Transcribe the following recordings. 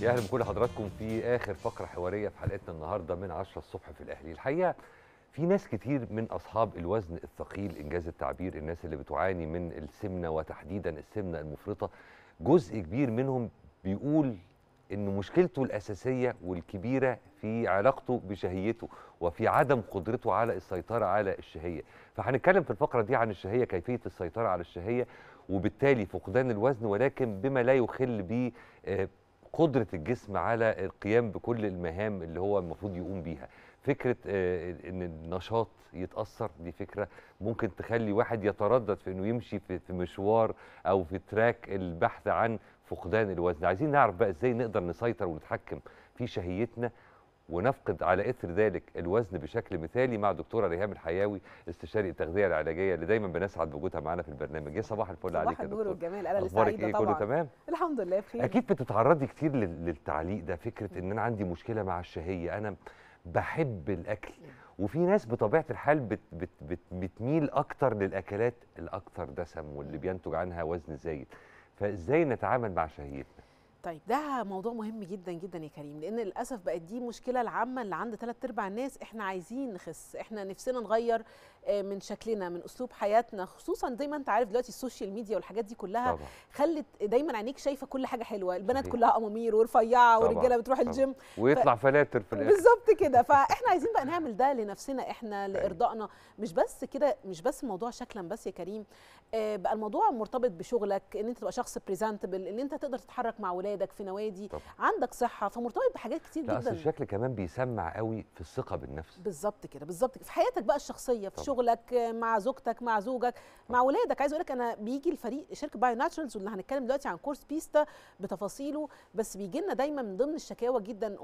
يا اهلا بكل حضراتكم في اخر فقره حواريه في حلقتنا النهارده من 10 الصبح في الاهلي الحقيقه في ناس كتير من اصحاب الوزن الثقيل انجاز التعبير الناس اللي بتعاني من السمنه وتحديدا السمنه المفرطه جزء كبير منهم بيقول ان مشكلته الاساسيه والكبيره في علاقته بشهيته وفي عدم قدرته على السيطره على الشهيه فهنتكلم في الفقره دي عن الشهيه كيفيه السيطره على الشهيه وبالتالي فقدان الوزن ولكن بما لا يخل ب آه، قدره الجسم على القيام بكل المهام اللي هو المفروض يقوم بيها فكره آه، ان النشاط يتاثر دي فكره ممكن تخلي واحد يتردد في انه يمشي في مشوار او في تراك البحث عن فقدان الوزن عايزين نعرف بقى ازاي نقدر نسيطر ونتحكم في شهيتنا ونفقد على اثر ذلك الوزن بشكل مثالي مع دكتوره ريهام الحياوي استشاري التغذيه العلاجيه اللي دايما بنسعد بوجودها معانا في البرنامج يا صباح الفل عليك يا دكتور والجمال انا اللي سعيده إيه طبعا كله تمام الحمد لله بخير اكيد بتتعرضي كتير للتعليق ده فكره ان انا عندي مشكله مع الشهيه انا بحب الاكل وفي ناس بطبيعه الحال بت بت بت بتميل اكتر للاكلات الاكثر دسم واللي بينتج عنها وزن زايد فازاي نتعامل مع شهيتنا طيب ده موضوع مهم جدا جدا يا كريم لان للاسف بقت دي مشكله العامه اللي عند ثلاث ارباع الناس احنا عايزين نخس احنا نفسنا نغير آه، من شكلنا من اسلوب حياتنا خصوصا زي ما انت عارف دلوقتي السوشيال ميديا والحاجات دي كلها طبعا. خلت دايما عينيك شايفه كل حاجه حلوه البنات كلها امامير ورفيعه والرجاله بتروح طبعا. الجيم ويطلع ف... فلاتر في الاخر بالظبط كده فاحنا عايزين بقى نعمل ده لنفسنا احنا طيب. لارضائنا مش بس كده مش بس موضوع شكلا بس يا كريم آه، بقى الموضوع مرتبط بشغلك ان انت تبقى شخص بريزنتبل ان انت تقدر تتحرك مع ولادك في نوادي طب. عندك صحه فمرتبط بحاجات كتير لا جدا الشكل كمان بيسمع قوي في الثقه بالنفس بالظبط كده بالظبط في حياتك بقى الشخصيه في طب. شغلك مع زوجتك مع زوجك مع ولادك عايز اقول لك انا بيجي الفريق شركه باي ناتشرالز واللي هنتكلم دلوقتي عن كورس بيستا بتفاصيله بس بيجي لنا دايما من ضمن الشكاوى جدا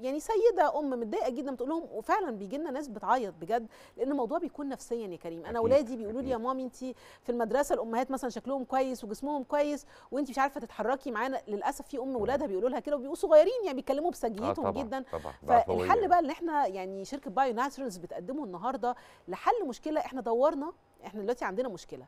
يعني سيده ام متضايقه جدا بتقول لهم وفعلا بيجي لنا ناس بتعيط بجد لان الموضوع بيكون نفسيا يا كريم انا ولادي بيقولوا لي يا مامي انت في المدرسه المدرسه الامهات مثلا شكلهم كويس وجسمهم كويس وانت مش عارفه تتحركي معانا للاسف في ام ولادها بيقولوا لها كده وبيبقوا صغيرين يعني بيتكلموا آه، بسجيتهم آه جدا فالحل بقى اللي احنا يعني شركه بايو ناتشرالز بتقدمه النهارده لحل مشكله احنا دورنا احنا دلوقتي عندنا مشكله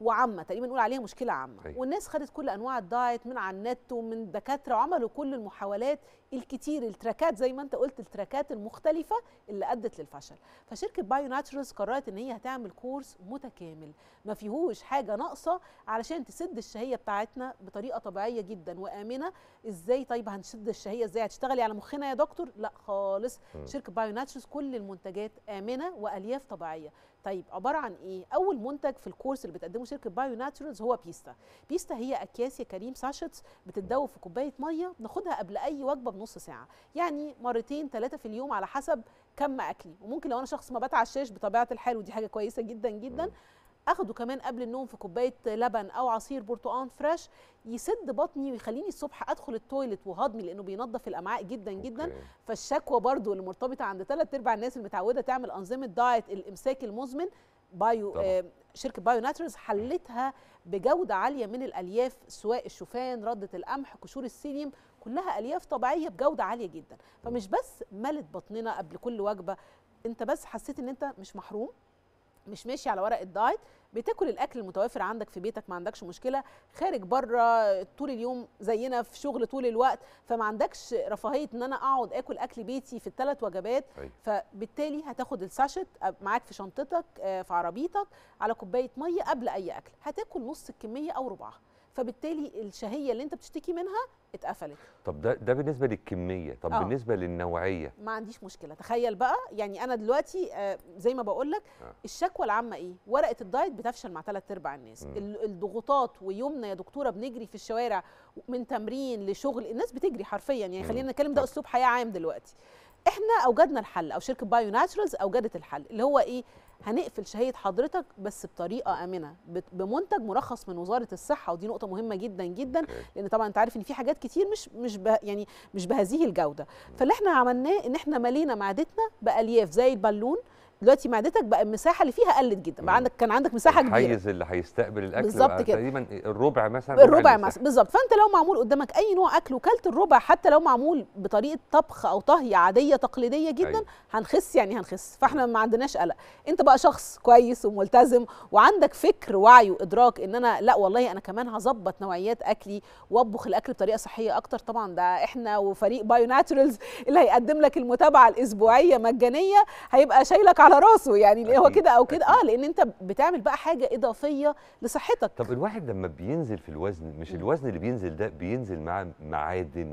وعامه تقريبا نقول عليها مشكله عامه أيوة. والناس خدت كل انواع الدايت من على النت ومن دكاتره وعملوا كل المحاولات الكتير التراكات زي ما انت قلت التراكات المختلفه اللي ادت للفشل فشركه بايو ناتشرز قررت ان هي هتعمل كورس متكامل ما فيهوش حاجه ناقصه علشان تسد الشهيه بتاعتنا بطريقه طبيعيه جدا وامنه ازاي طيب هنسد الشهيه ازاي هتشتغلي على مخنا يا دكتور لا خالص م. شركه بايو ناتشرز كل المنتجات امنه والياف طبيعيه طيب عباره عن ايه اول منتج في الكورس اللي بتقدمه شركه بايو ناتشورالز هو بيستا بيستا هي اكياس يا كريم ساشتس بتتدوب في كوبايه ميه بناخدها قبل اي وجبه بنص ساعه يعني مرتين ثلاثه في اليوم على حسب كم اكلي وممكن لو انا شخص ما بتعشاش بطبيعه الحال ودي حاجه كويسه جدا جدا اخده كمان قبل النوم في كوبايه لبن او عصير برتقان فريش يسد بطني ويخليني الصبح ادخل التويلت وهضمي لانه بينظف الامعاء جدا جدا أوكي. فالشكوى برضو اللي مرتبطه عند ثلاث ارباع الناس اللي متعوده تعمل انظمه دايت الامساك المزمن بايو آه شركه بايو ناتشرز حلتها بجوده عاليه من الالياف سواء الشوفان رده القمح قشور السيليوم كلها الياف طبيعيه بجوده عاليه جدا فمش بس ملت بطننا قبل كل وجبه انت بس حسيت ان انت مش محروم مش ماشي على ورق الدايت بتاكل الاكل المتوافر عندك في بيتك ما عندكش مشكله خارج بره طول اليوم زينا في شغل طول الوقت فما عندكش رفاهيه ان انا اقعد اكل اكل بيتي في الثلاث وجبات أي. طيب. فبالتالي هتاخد الساشت آه، معاك في شنطتك آه، في عربيتك على كوبايه ميه قبل اي اكل هتاكل نص الكميه او ربعها فبالتالي الشهيه اللي انت بتشتكي منها اتقفلت طب ده ده بالنسبه للكميه طب أوه. بالنسبه للنوعيه ما عنديش مشكله تخيل بقى يعني انا دلوقتي آه زي ما بقول لك آه. الشكوى العامه ايه ورقه الدايت بتفشل مع ثلاث ارباع الناس م. الضغوطات ويومنا يا دكتوره بنجري في الشوارع من تمرين لشغل الناس بتجري حرفيا يعني خلينا نتكلم ده اسلوب حياه عام دلوقتي احنا اوجدنا الحل او شركه بايو ناتشرالز اوجدت الحل اللي هو ايه هنقفل شهيه حضرتك بس بطريقه امنه بمنتج مرخص من وزاره الصحه ودي نقطه مهمه جدا جدا لان طبعا انت عارف ان في حاجات كتير مش مش بها يعني مش بهذه الجوده فاللي احنا عملناه ان احنا ملينا معدتنا بالياف زي البالون دلوقتي معدتك بقى المساحه اللي فيها قلت جدا بقى عندك كان عندك مساحه كبيره الحيز اللي هيستقبل الاكل بالظبط كده تقريبا الربع مثلا الربع مثلا بالظبط فانت لو معمول قدامك اي نوع اكل وكلت الربع حتى لو معمول بطريقه طبخ او طهي عاديه تقليديه جدا أيوة. هنخس يعني هنخس فاحنا ما عندناش قلق انت بقى شخص كويس وملتزم وعندك فكر وعي وادراك ان انا لا والله انا كمان هظبط نوعيات اكلي واطبخ الاكل بطريقه صحيه اكتر طبعا ده احنا وفريق بايو اللي هيقدم لك المتابعه الاسبوعيه مجانيه هيبقى شايلك على راسه يعني هو كده او كده اه لان انت بتعمل بقى حاجه اضافيه لصحتك طب الواحد لما بينزل في الوزن مش الوزن اللي بينزل ده بينزل مع معادن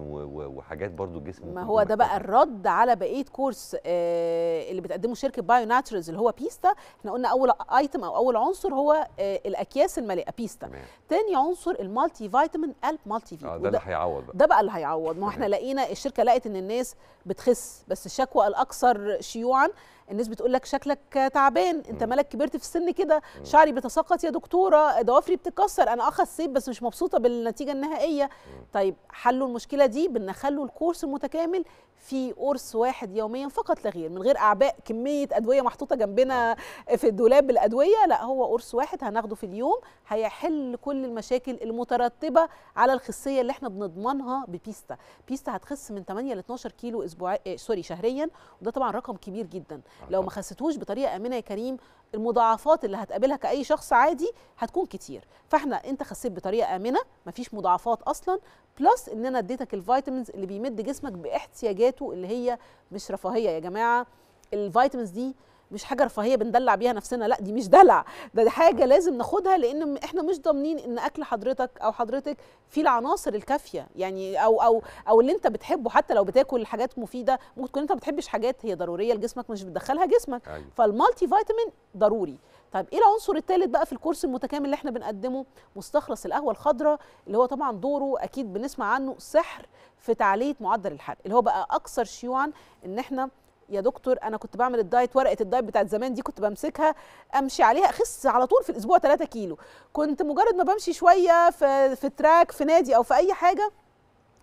وحاجات برضو جسمه ما هو ده بقى الرد على بقيه كورس آه، اللي بتقدمه شركه بايو ناتشرز اللي هو بيستا احنا قلنا اول ايتم او اول عنصر هو آه، الاكياس المليئه بيستا ثاني تاني عنصر المالتي فيتامين الب مالتي فيتامين آه ده اللي هيعوض بقى ده بقى اللي هيعوض ما هو احنا لقينا الشركه لقت ان الناس بتخس بس الشكوى الاكثر شيوعا الناس بتقول لك شكلك تعبان انت مالك كبرت في السن كده شعري بيتساقط يا دكتوره ضوافري بتتكسر انا اخذ سيب بس مش مبسوطه بالنتيجه النهائيه طيب حلوا المشكله دي بان خلوا الكورس المتكامل في قرص واحد يوميا فقط لا غير من غير اعباء كميه ادويه محطوطه جنبنا آه. في الدولاب الادويه لا هو قرص واحد هناخده في اليوم هيحل كل المشاكل المترتبه على الخصيه اللي احنا بنضمنها ببيستا بيستا هتخس من 8 ل 12 كيلو اسبوعيا آه، سوري شهريا وده طبعا رقم كبير جدا آه، لو ما خسيتوش بطريقه امنه يا كريم المضاعفات اللي هتقابلها كاي شخص عادي هتكون كتير فاحنا انت خسيت بطريقه امنه مفيش مضاعفات اصلا بلس ان انا اديتك الفيتامينز اللي بيمد جسمك باحتياجاته اللي هي مش رفاهيه يا جماعه الفيتامينز دي مش حاجه رفاهيه بندلع بيها نفسنا لا دي مش دلع ده دي حاجه لازم ناخدها لان احنا مش ضامنين ان اكل حضرتك او حضرتك فيه العناصر الكافيه يعني او او او اللي انت بتحبه حتى لو بتاكل حاجات مفيده ممكن تكون انت ما بتحبش حاجات هي ضروريه لجسمك مش بتدخلها جسمك أيوة. فالمالتي فيتامين ضروري طيب ايه العنصر الثالث بقى في الكورس المتكامل اللي احنا بنقدمه مستخلص القهوه الخضراء اللي هو طبعا دوره اكيد بنسمع عنه سحر في تعليه معدل الحرق اللي هو بقى اكثر شيوعا ان احنا يا دكتور انا كنت بعمل الدايت ورقه الدايت بتاعت زمان دي كنت بمسكها امشي عليها اخس على طول في الاسبوع 3 كيلو كنت مجرد ما بمشي شويه في في تراك في نادي او في اي حاجه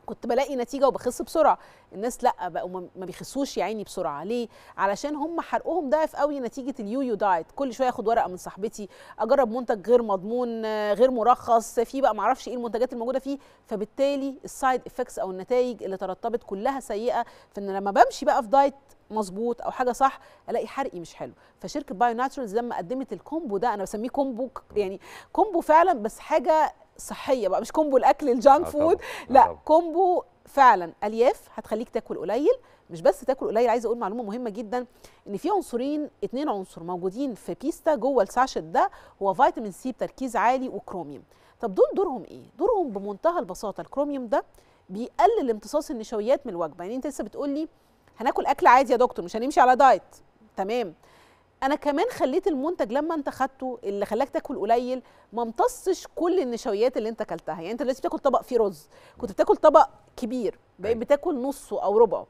كنت بلاقي نتيجه وبخس بسرعه الناس لا بقوا ما بيخسوش يا عيني بسرعه ليه علشان هم حرقهم ضعف قوي نتيجه اليويو دايت كل شويه اخد ورقه من صاحبتي اجرب منتج غير مضمون غير مرخص في بقى معرفش ايه المنتجات الموجوده فيه فبالتالي السايد افكتس او النتائج اللي ترتبت كلها سيئه فان لما بمشي بقى في دايت مظبوط او حاجه صح الاقي حرقي مش حلو فشركه بايو ناتشورالز لما قدمت الكومبو ده انا بسميه كومبو يعني كومبو فعلا بس حاجه صحيه بقى مش كومبو الاكل الجانك آه، فود آه، لا كومبو فعلا الياف هتخليك تاكل قليل مش بس تاكل قليل عايزه اقول معلومه مهمه جدا ان في عنصرين اتنين عنصر موجودين في بيستا جوه الساشت ده هو فيتامين سي بتركيز عالي وكروميوم طب دول دورهم ايه دورهم بمنتهى البساطه الكروميوم ده بيقلل امتصاص النشويات من الوجبه يعني انت لسه بتقول لي هناكل اكل عادي يا دكتور مش هنمشي على دايت تمام انا كمان خليت المنتج لما انت خدته اللي خلاك تاكل قليل ما امتصش كل النشويات اللي انت اكلتها يعني انت لسه بتاكل طبق فيه رز كنت بتاكل طبق كبير بقيت أيوة. بتاكل نصه او ربعه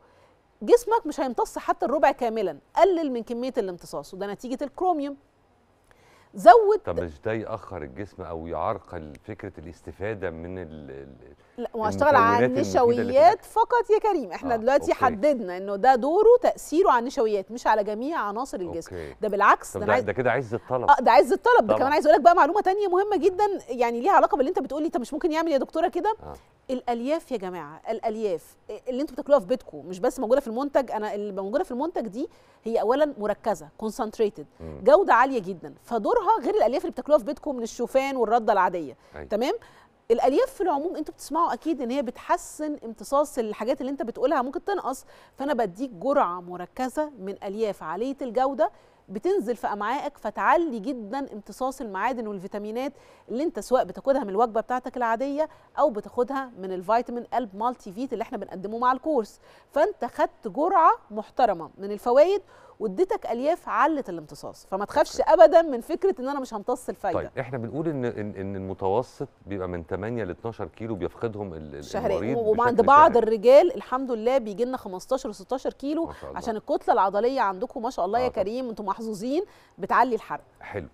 جسمك مش هيمتص حتى الربع كاملا قلل من كميه الامتصاص وده نتيجه الكروميوم زود طب مش ده ياخر الجسم او يعرقل فكره الاستفاده من ال لا وهشتغل على النشويات فقط يا كريم احنا آه. دلوقتي أوكي. حددنا انه ده دوره تاثيره على النشويات مش على جميع عناصر الجسم أوكي. ده بالعكس ده, عايز... ده كده عز الطلب اه ده عز الطلب ده كمان عايز اقول لك بقى معلومه تانية مهمه جدا يعني ليها علاقه باللي انت بتقولي انت مش ممكن يعمل يا دكتوره كده آه. الالياف يا جماعه الالياف آه، اللي انتوا بتاكلوها في بيتكم مش بس موجوده في المنتج انا اللي موجوده في المنتج دي هي اولا مركزه كونسنتريتد جوده عاليه جدا فدورها غير الالياف اللي بتاكلوها في بيتكم من الشوفان والرده العاديه أي. أيوة. تمام الالياف في العموم انتوا بتسمعوا اكيد ان هي بتحسن امتصاص الحاجات اللي انت بتقولها ممكن تنقص فانا بديك جرعه مركزه من الياف عاليه الجوده بتنزل في امعائك فتعلي جدا امتصاص المعادن والفيتامينات اللي انت سواء بتاخدها من الوجبه بتاعتك العاديه او بتاخدها من الفيتامين ال مالتي فيت اللي احنا بنقدمه مع الكورس فانت خدت جرعه محترمه من الفوائد واديتك الياف عله الامتصاص فما تخافش طيب. ابدا من فكره ان انا مش همتص الفايده طيب احنا بنقول ان ان, المتوسط بيبقى من 8 ل 12 كيلو بيفقدهم الشهرين وعند بعض شهر. الرجال الحمد لله بيجي لنا 15 و16 كيلو عشان الكتله العضليه عندكم ما شاء الله آه يا كريم انتم محظوظين بتعلي الحرق حلو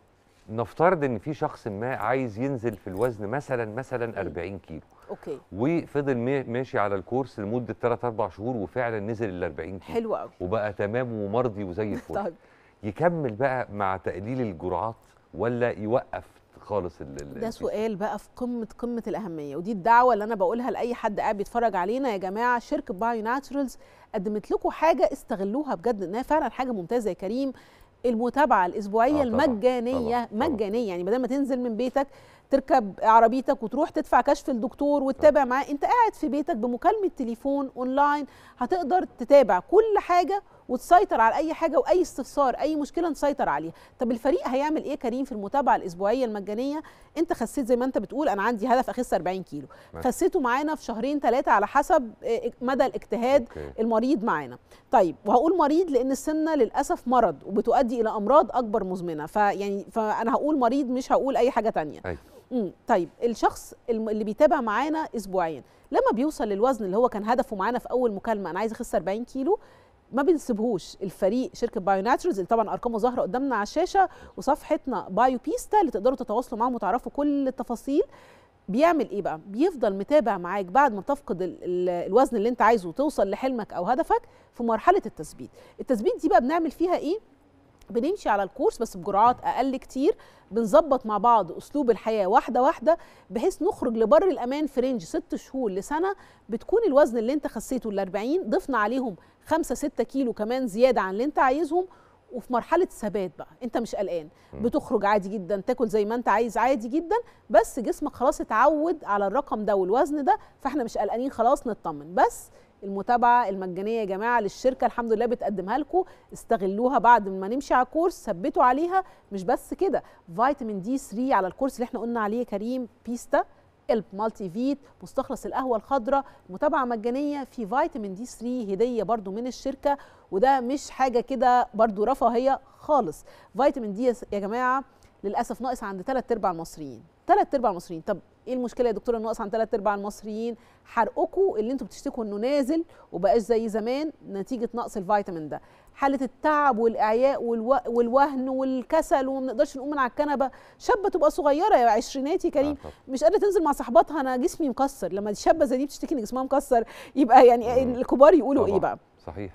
نفترض ان في شخص ما عايز ينزل في الوزن مثلا مثلا 40 كيلو اوكي وفضل ماشي على الكورس لمده 3 4 شهور وفعلا نزل ال 40 كيلو حلو قوي وبقى تمام ومرضي وزي الفل طيب يكمل بقى مع تقليل الجرعات ولا يوقف خالص ده سؤال بقى في قمه قمه الاهميه ودي الدعوه اللي انا بقولها لاي حد قاعد بيتفرج علينا يا جماعه شركه بايو ناتشرالز قدمت لكم حاجه استغلوها بجد انها فعلا حاجه ممتازه يا كريم المتابعه الاسبوعيه آه المجانيه مجانيه يعني بدل ما تنزل من بيتك تركب عربيتك وتروح تدفع كشف الدكتور وتتابع معاه انت قاعد في بيتك بمكالمه تليفون اونلاين هتقدر تتابع كل حاجه وتسيطر على اي حاجه واي استفسار اي مشكله نسيطر عليها طب الفريق هيعمل ايه كريم في المتابعه الاسبوعيه المجانيه انت خسيت زي ما انت بتقول انا عندي هدف اخس 40 كيلو خسيته معانا في شهرين ثلاثه على حسب آه، مدى الاجتهاد أوكي. المريض معانا طيب وهقول مريض لان السمنه للاسف مرض وبتؤدي الى امراض اكبر مزمنه فيعني فانا هقول مريض مش هقول اي حاجه ثانيه امم طيب الشخص اللي بيتابع معانا اسبوعيا لما بيوصل للوزن اللي هو كان هدفه معانا في اول مكالمه انا عايز اخس 40 كيلو ما بنسيبهوش الفريق شركه بايو ناتشرز اللي طبعا ارقامه ظاهره قدامنا على الشاشه وصفحتنا بايو بيستا اللي تقدروا تتواصلوا معاهم وتعرفوا كل التفاصيل بيعمل ايه بقى بيفضل متابع معاك بعد ما تفقد الوزن اللي انت عايزه وتوصل لحلمك او هدفك في مرحله التثبيت التثبيت دي بقى بنعمل فيها ايه بنمشي على الكورس بس بجرعات اقل كتير بنظبط مع بعض اسلوب الحياه واحده واحده بحيث نخرج لبر الامان في رينج ست شهور لسنه بتكون الوزن اللي انت خسيته ال 40 ضفنا عليهم 5 6 كيلو كمان زياده عن اللي انت عايزهم وفي مرحله ثبات بقى انت مش قلقان بتخرج عادي جدا تاكل زي ما انت عايز عادي جدا بس جسمك خلاص اتعود على الرقم ده والوزن ده فاحنا مش قلقانين خلاص نطمن بس المتابعه المجانيه يا جماعه للشركه الحمد لله بتقدمها لكم استغلوها بعد ما نمشي على الكورس ثبتوا عليها مش بس كده فيتامين دي 3 على الكورس اللي احنا قلنا عليه كريم بيستا الب مالتي فيت مستخلص القهوه الخضراء متابعه مجانيه في فيتامين دي 3 هديه برضو من الشركه وده مش حاجه كده برضو رفاهيه خالص فيتامين دي يا جماعه للاسف ناقص عند ثلاث ارباع المصريين ثلاث ارباع المصريين طب ايه المشكله يا دكتور النقص عن ثلاث ارباع المصريين حرقكم اللي انتم بتشتكوا انه نازل وبقاش زي زمان نتيجه نقص الفيتامين ده حاله التعب والاعياء والو... والوهن والكسل وما بنقدرش نقوم من على الكنبه شابه تبقى صغيره يا عشريناتي كريم آه مش قادره تنزل مع صاحباتها انا جسمي مكسر لما شابه زي دي بتشتكي ان جسمها مكسر يبقى يعني الكبار يقولوا ايه بقى صحيح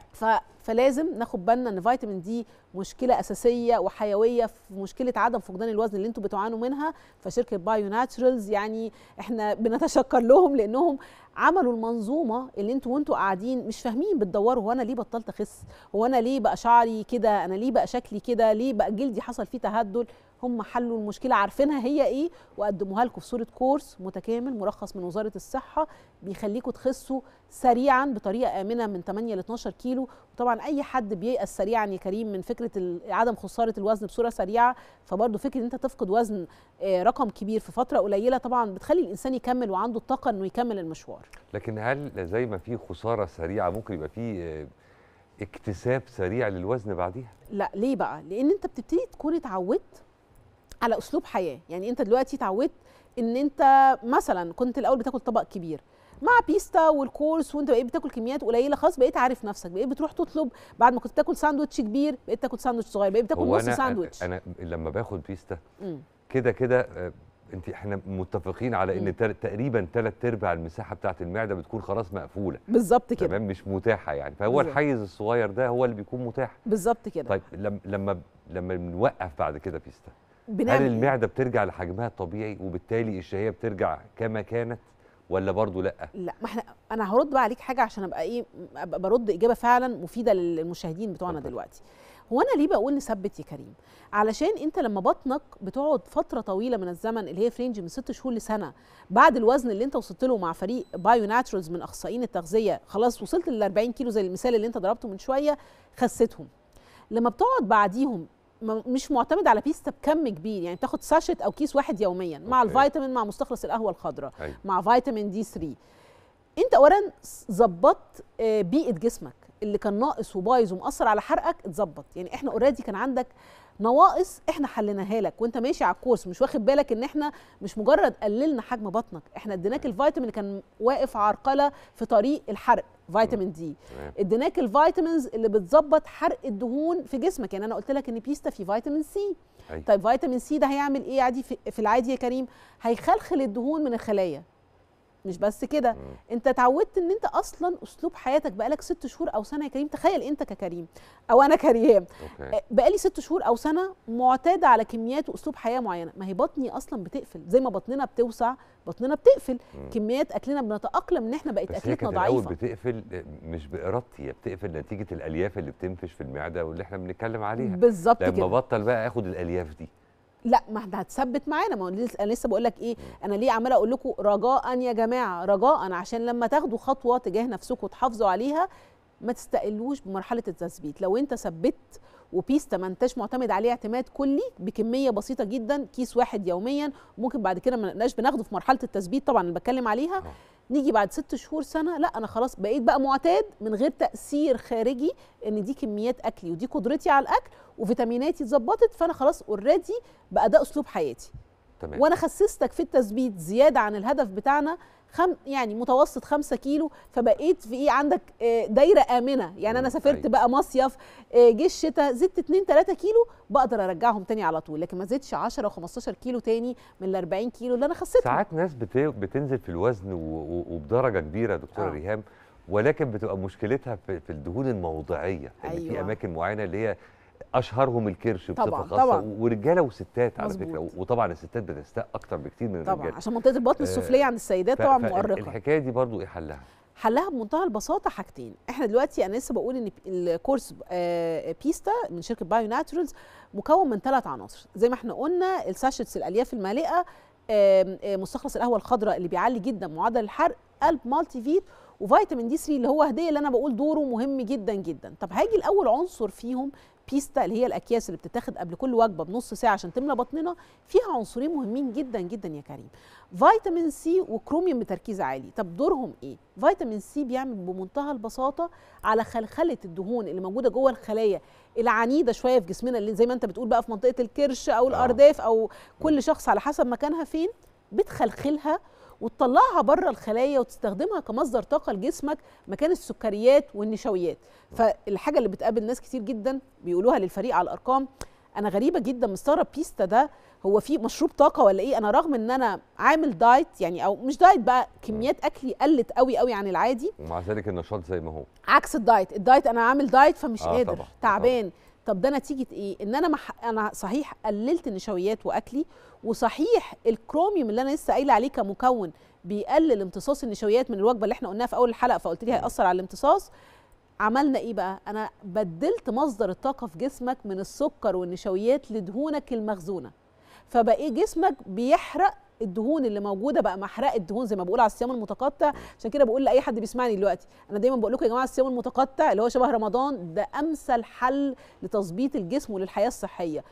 فلازم ناخد بالنا ان فيتامين دي مشكله اساسيه وحيويه في مشكله عدم فقدان الوزن اللي انتم بتعانوا منها فشركه بايو ناتشرالز يعني احنا بنتشكر لهم لانهم عملوا المنظومه اللي انتوا وانتوا قاعدين مش فاهمين بتدوروا هو انا ليه بطلت اخس هو انا ليه بقى شعري كده انا ليه بقى شكلي كده ليه بقى جلدي حصل فيه تهدل هم حلوا المشكله عارفينها هي ايه وقدموها لكم في صوره كورس متكامل مرخص من وزاره الصحه بيخليكم تخسوا سريعا بطريقه امنه من 8 ل 12 كيلو وطبعا اي حد بييأس سريعا يا كريم من فكره عدم خساره الوزن بصوره سريعه فبرضه فكره ان انت تفقد وزن آه، رقم كبير في فتره قليله طبعا بتخلي الانسان يكمل وعنده الطاقه انه يكمل المشوار لكن هل زي ما في خساره سريعه ممكن يبقى في آه، اكتساب سريع للوزن بعديها لا ليه بقى لان انت بتبتدي تكون اتعودت على اسلوب حياه يعني انت دلوقتي اتعودت ان انت مثلا كنت الاول بتاكل طبق كبير مع بيستا والكورس وانت بقيت بتاكل كميات قليله خلاص بقيت عارف نفسك بقيت بتروح تطلب بعد ما كنت بتاكل ساندوتش كبير بقيت تاكل ساندوتش صغير بقيت بتاكل نص ساندوتش انا لما باخد بيستا كده كده آه، انت احنا متفقين على ان تقريبا ثلاث ارباع المساحه بتاعت المعده بتكون خلاص مقفوله بالظبط كده تمام مش متاحه يعني فهو بالزبط. الحيز الصغير ده هو اللي بيكون متاح بالظبط كده طيب لما لما لما بعد كده بيستا بنعمل هل إيه؟ المعده بترجع لحجمها الطبيعي وبالتالي الشهيه بترجع كما كانت ولا برضه لا لا ما احنا انا هرد بقى عليك حاجه عشان ابقى ايه ابقى برد اجابه فعلا مفيده للمشاهدين بتوعنا دلوقتي هو انا ليه بقول نثبت يا كريم علشان انت لما بطنك بتقعد فتره طويله من الزمن اللي هي رينج من ست شهور لسنه بعد الوزن اللي انت وصلت له مع فريق بايو ناتشرز من اخصائيين التغذيه خلاص وصلت لل 40 كيلو زي المثال اللي انت ضربته من شويه خسيتهم لما بتقعد بعديهم مش معتمد على بيستا بكم كبير يعني بتاخد ساشت او كيس واحد يوميا مع أوكي. الفيتامين مع مستخلص القهوه الخضراء أيوه. مع فيتامين دي 3 انت اولا ظبطت آه، بيئه جسمك اللي كان ناقص وبايظ ومأثر على حرقك اتظبط يعني احنا اوريدي كان عندك نواقص احنا حليناها لك وانت ماشي على الكورس مش واخد بالك ان احنا مش مجرد قللنا حجم بطنك احنا اديناك الفيتامين اللي كان واقف عرقله في طريق الحرق فيتامين دي اديناك الفيتامينز اللي بتظبط حرق الدهون في جسمك يعني انا قلت لك ان بيستا فيه فيتامين سي أي. أيوة. طيب فيتامين سي ده هيعمل ايه عادي في العادي يا كريم هيخلخل الدهون من الخلايا مش بس كده انت اتعودت ان انت اصلا اسلوب حياتك بقالك ست شهور او سنه يا كريم تخيل انت ككريم او انا كريم آه، بقالي ست شهور او سنه معتاده على كميات واسلوب حياه معينه ما هي بطني اصلا بتقفل زي ما بطننا بتوسع بطننا بتقفل مم. كميات اكلنا بنتاقلم ان احنا بقت اكلتنا ضعيفه بس بتقفل آه، مش بارادتي هي بتقفل نتيجه الالياف اللي بتنفش في المعده واللي احنا بنتكلم عليها بالظبط كده لما بطل بقى اخد الالياف دي لا ما احنا هتثبت معانا ما انا لسه بقول لك ايه انا ليه عماله اقول لكم رجاء يا جماعه رجاء عشان لما تاخدوا خطوه تجاه نفسكم وتحافظوا عليها ما تستقلوش بمرحله التثبيت لو انت ثبت وبيستا ما انتش معتمد عليه اعتماد كلي بكميه بسيطه جدا كيس واحد يوميا ممكن بعد كده ما نبقاش بناخده في مرحله التثبيت طبعا اللي بتكلم عليها آه. نيجي بعد ست شهور سنه لا انا خلاص بقيت بقى معتاد من غير تاثير خارجي ان دي كميات اكلي ودي قدرتي على الاكل وفيتاميناتي اتظبطت فانا خلاص اوريدي بقى ده اسلوب حياتي تمام. وانا خسستك في التثبيت زياده عن الهدف بتاعنا خم يعني متوسط 5 كيلو فبقيت في ايه عندك آه، دايره امنه يعني انا سافرت أيوة. بقى مصيف جه آه، الشتاء زدت 2 3 كيلو بقدر ارجعهم تاني على طول لكن ما زدتش 10 و15 كيلو تاني من ال 40 كيلو اللي انا خسيتهم ساعات ناس بتنزل في الوزن وبدرجه كبيره دكتوره آه. ريهام ولكن بتبقى مشكلتها في الدهون الموضعيه يعني أيوة. في اماكن معينه اللي هي اشهرهم الكرش بصفه خاصه طبعا ورجاله وستات على فكره وطبعا الستات بتستاء اكتر بكتير من الرجاله طبعا عشان منطقه البطن آه، السفليه عند السيدات طبعا مؤرقه الحكايه دي برضو ايه حلها حلها بمنتهى البساطه حاجتين احنا دلوقتي انا لسه بقول ان الكورس آه، بيستا من شركه بايو ناتشورالز مكون من ثلاث عناصر زي ما احنا قلنا الساشتس الالياف المالئه آه، مستخلص القهوه الخضراء اللي بيعلي جدا معدل الحرق قلب مالتي فيت وفيتامين دي 3 اللي هو هديه اللي انا بقول دوره مهم جدا جدا طب هاجي الاول عنصر فيهم البيستا اللي هي الاكياس اللي بتتاخد قبل كل وجبه بنص ساعه عشان تملى بطننا فيها عنصرين مهمين جدا جدا يا كريم فيتامين سي وكروميوم بتركيز عالي طب دورهم ايه فيتامين سي بيعمل بمنتهى البساطه على خلخله الدهون اللي موجوده جوه الخلايا العنيده شويه في جسمنا اللي زي ما انت بتقول بقى في منطقه الكرش او الارداف آه. او كل شخص على حسب مكانها فين بتخلخلها وتطلعها بره الخلايا وتستخدمها كمصدر طاقه لجسمك مكان السكريات والنشويات فالحاجه اللي بتقابل ناس كتير جدا بيقولوها للفريق على الارقام انا غريبه جدا مستغرب بيستا ده هو في مشروب طاقه ولا ايه انا رغم ان انا عامل دايت يعني او مش دايت بقى كميات اكلي قلت قوي قوي عن العادي ومع ذلك النشاط زي ما هو عكس الدايت الدايت انا عامل دايت فمش آه قادر طبعا. تعبان طبعا. طب ده نتيجه ايه ان انا مح... انا صحيح قللت النشويات واكلي وصحيح الكروميوم اللي انا لسه قايله عليه كمكون بيقلل امتصاص النشويات من الوجبه اللي احنا قلناها في اول الحلقه فقلت لي هياثر على الامتصاص عملنا ايه بقى انا بدلت مصدر الطاقه في جسمك من السكر والنشويات لدهونك المخزونه فبقى إيه جسمك بيحرق الدهون اللي موجوده بقى محرق الدهون زي ما بقول على الصيام المتقطع عشان كده بقول لاي حد بيسمعني دلوقتي انا دايما بقول لكم يا جماعه الصيام المتقطع اللي هو شبه رمضان ده امثل حل لتظبيط الجسم وللحياه الصحيه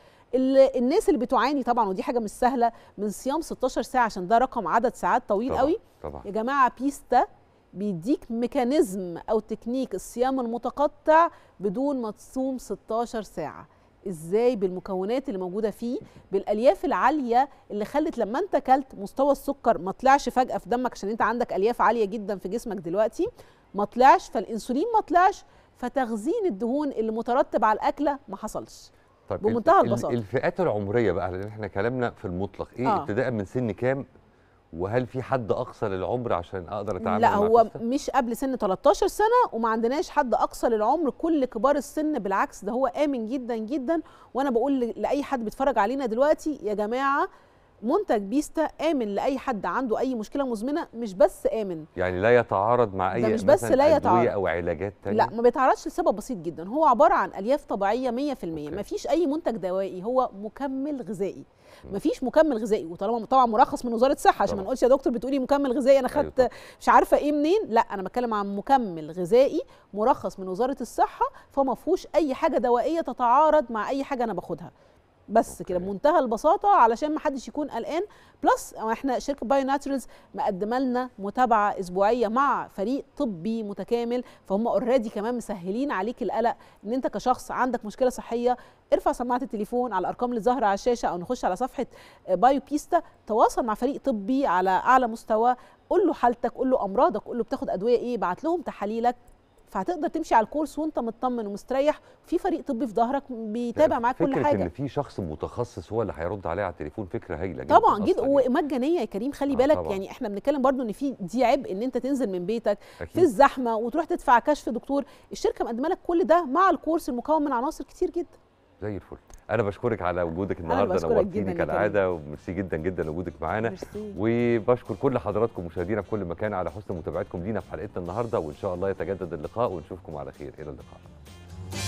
الناس اللي بتعاني طبعا ودي حاجه مش سهله من صيام 16 ساعه عشان ده رقم عدد ساعات طويل طبعًا قوي طبعًا. يا جماعه بيستا بيديك ميكانيزم او تكنيك الصيام المتقطع بدون ما تصوم 16 ساعه ازاي بالمكونات اللي موجوده فيه بالالياف العاليه اللي خلت لما انت اكلت مستوى السكر ما طلعش فجاه في دمك عشان انت عندك الياف عاليه جدا في جسمك دلوقتي ما طلعش فالانسولين ما طلعش فتخزين الدهون اللي مترتب على الاكله ما حصلش طيب بمنتهى البساطه الفئات العمريه بقى لان احنا كلامنا في المطلق ايه آه. ابتداء من سن كام وهل في حد اقصى للعمر عشان اقدر اتعامل لا هو كستة؟ مش قبل سن 13 سنه وما عندناش حد اقصى للعمر كل كبار السن بالعكس ده هو امن جدا جدا وانا بقول لاي حد بيتفرج علينا دلوقتي يا جماعه منتج بيستا امن لاي حد عنده اي مشكله مزمنه مش بس امن يعني لا يتعارض مع اي مش بس لا يتعارض او علاجات تانية لا ما بيتعرضش لسبب بسيط جدا هو عباره عن الياف طبيعيه 100% ما فيش اي منتج دوائي هو مكمل غذائي ما فيش مكمل غذائي وطالما طبعا مرخص من وزاره الصحه عشان ما نقولش يا دكتور بتقولي مكمل غذائي انا أيوة خدت مش عارفه ايه منين لا انا بتكلم عن مكمل غذائي مرخص من وزاره الصحه فما فيهوش اي حاجه دوائيه تتعارض مع اي حاجه انا باخدها بس كده بمنتهى البساطه علشان ما حدش يكون قلقان بلس احنا شركه بايو ناتشرز مقدمه لنا متابعه اسبوعيه مع فريق طبي متكامل فهم اوريدي كمان مسهلين عليك القلق ان انت كشخص عندك مشكله صحيه ارفع سماعه التليفون على الارقام اللي ظاهره على الشاشه او نخش على صفحه بايو بيستا تواصل مع فريق طبي على اعلى مستوى قول له حالتك قول له امراضك قول له بتاخد ادويه ايه بعت لهم تحاليلك فهتقدر تمشي على الكورس وانت مطمن ومستريح في فريق طبي في ظهرك بيتابع معاك كل حاجه فكره ان في شخص متخصص هو اللي هيرد عليه على التليفون فكره هايله جدا طبعا جدا يعني. ومجانيه يا كريم خلي آه بالك طبعا. يعني احنا بنتكلم برضو ان في دي عبء ان انت تنزل من بيتك أكيد. في الزحمه وتروح تدفع كشف دكتور الشركه مقدمه لك كل ده مع الكورس المكون من عناصر كتير جدا زي الفل انا بشكرك على وجودك النهارده نورتيني كالعاده وميرسي جدا جدا لوجودك معانا وبشكر كل حضراتكم مشاهدينا في كل مكان على حسن متابعتكم لينا في حلقتنا النهارده وان شاء الله يتجدد اللقاء ونشوفكم على خير الى اللقاء